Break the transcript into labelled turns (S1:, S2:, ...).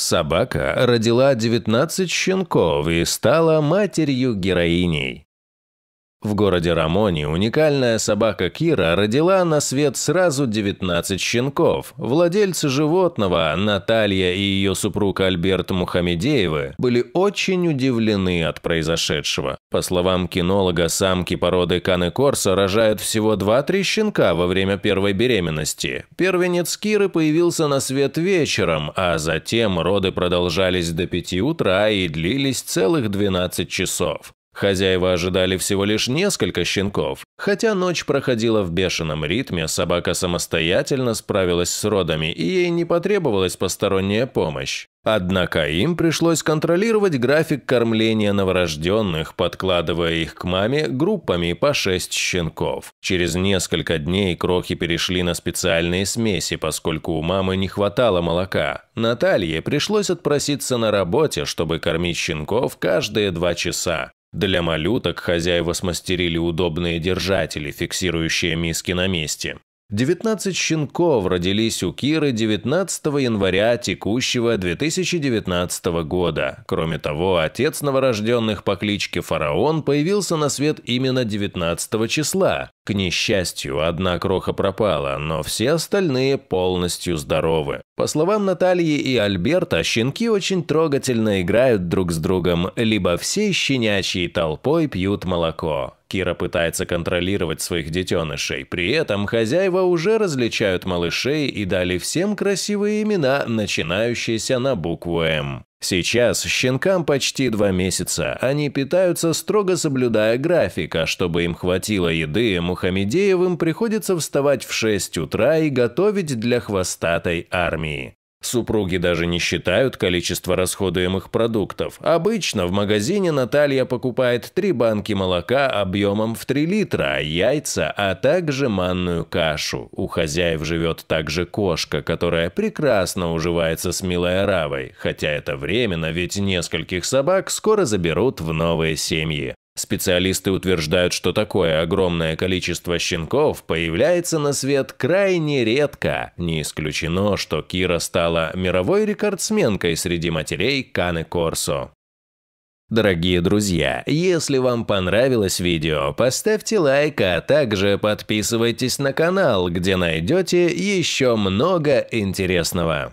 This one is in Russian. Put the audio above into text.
S1: Собака родила 19 щенков и стала матерью-героиней. В городе Рамони уникальная собака Кира родила на свет сразу 19 щенков. Владельцы животного, Наталья и ее супруг Альберт Мухамедеевы, были очень удивлены от произошедшего. По словам кинолога, самки породы Каны Корса рожают всего 2-3 щенка во время первой беременности. Первенец Киры появился на свет вечером, а затем роды продолжались до 5 утра и длились целых 12 часов. Хозяева ожидали всего лишь несколько щенков. Хотя ночь проходила в бешеном ритме, собака самостоятельно справилась с родами, и ей не потребовалась посторонняя помощь. Однако им пришлось контролировать график кормления новорожденных, подкладывая их к маме группами по 6 щенков. Через несколько дней крохи перешли на специальные смеси, поскольку у мамы не хватало молока. Наталье пришлось отпроситься на работе, чтобы кормить щенков каждые два часа. Для малюток хозяева смастерили удобные держатели, фиксирующие миски на месте. 19 щенков родились у Киры 19 января текущего 2019 года. Кроме того, отец новорожденных по кличке Фараон появился на свет именно 19 числа. К несчастью, одна кроха пропала, но все остальные полностью здоровы. По словам Натальи и Альберта, щенки очень трогательно играют друг с другом, либо всей щенячьей толпой пьют молоко. Кира пытается контролировать своих детенышей, при этом хозяева уже различают малышей и дали всем красивые имена, начинающиеся на букву «М». Сейчас щенкам почти два месяца, они питаются строго соблюдая график, а чтобы им хватило еды, Мухамедеевым приходится вставать в 6 утра и готовить для хвостатой армии. Супруги даже не считают количество расходуемых продуктов. Обычно в магазине Наталья покупает три банки молока объемом в 3 литра, яйца, а также манную кашу. У хозяев живет также кошка, которая прекрасно уживается с милой аравой, хотя это временно, ведь нескольких собак скоро заберут в новые семьи. Специалисты утверждают, что такое огромное количество щенков появляется на свет крайне редко. Не исключено, что Кира стала мировой рекордсменкой среди матерей Каны Корсо. Дорогие друзья, если вам понравилось видео, поставьте лайк, а также подписывайтесь на канал, где найдете еще много интересного.